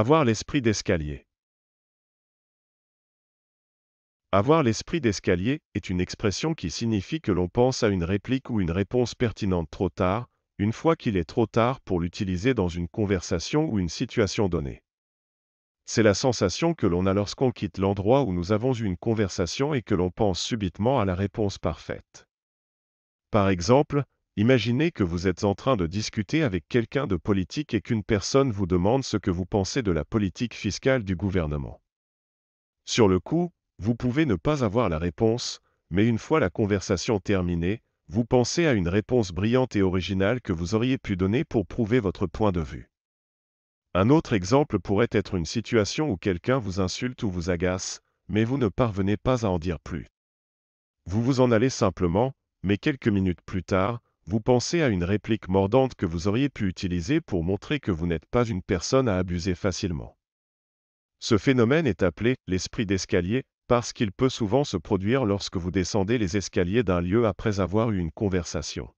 Avoir l'esprit d'escalier. Avoir l'esprit d'escalier est une expression qui signifie que l'on pense à une réplique ou une réponse pertinente trop tard, une fois qu'il est trop tard pour l'utiliser dans une conversation ou une situation donnée. C'est la sensation que l'on a lorsqu'on quitte l'endroit où nous avons eu une conversation et que l'on pense subitement à la réponse parfaite. Par exemple, Imaginez que vous êtes en train de discuter avec quelqu'un de politique et qu'une personne vous demande ce que vous pensez de la politique fiscale du gouvernement. Sur le coup, vous pouvez ne pas avoir la réponse, mais une fois la conversation terminée, vous pensez à une réponse brillante et originale que vous auriez pu donner pour prouver votre point de vue. Un autre exemple pourrait être une situation où quelqu'un vous insulte ou vous agace, mais vous ne parvenez pas à en dire plus. Vous vous en allez simplement, mais quelques minutes plus tard, vous pensez à une réplique mordante que vous auriez pu utiliser pour montrer que vous n'êtes pas une personne à abuser facilement. Ce phénomène est appelé l'esprit d'escalier parce qu'il peut souvent se produire lorsque vous descendez les escaliers d'un lieu après avoir eu une conversation.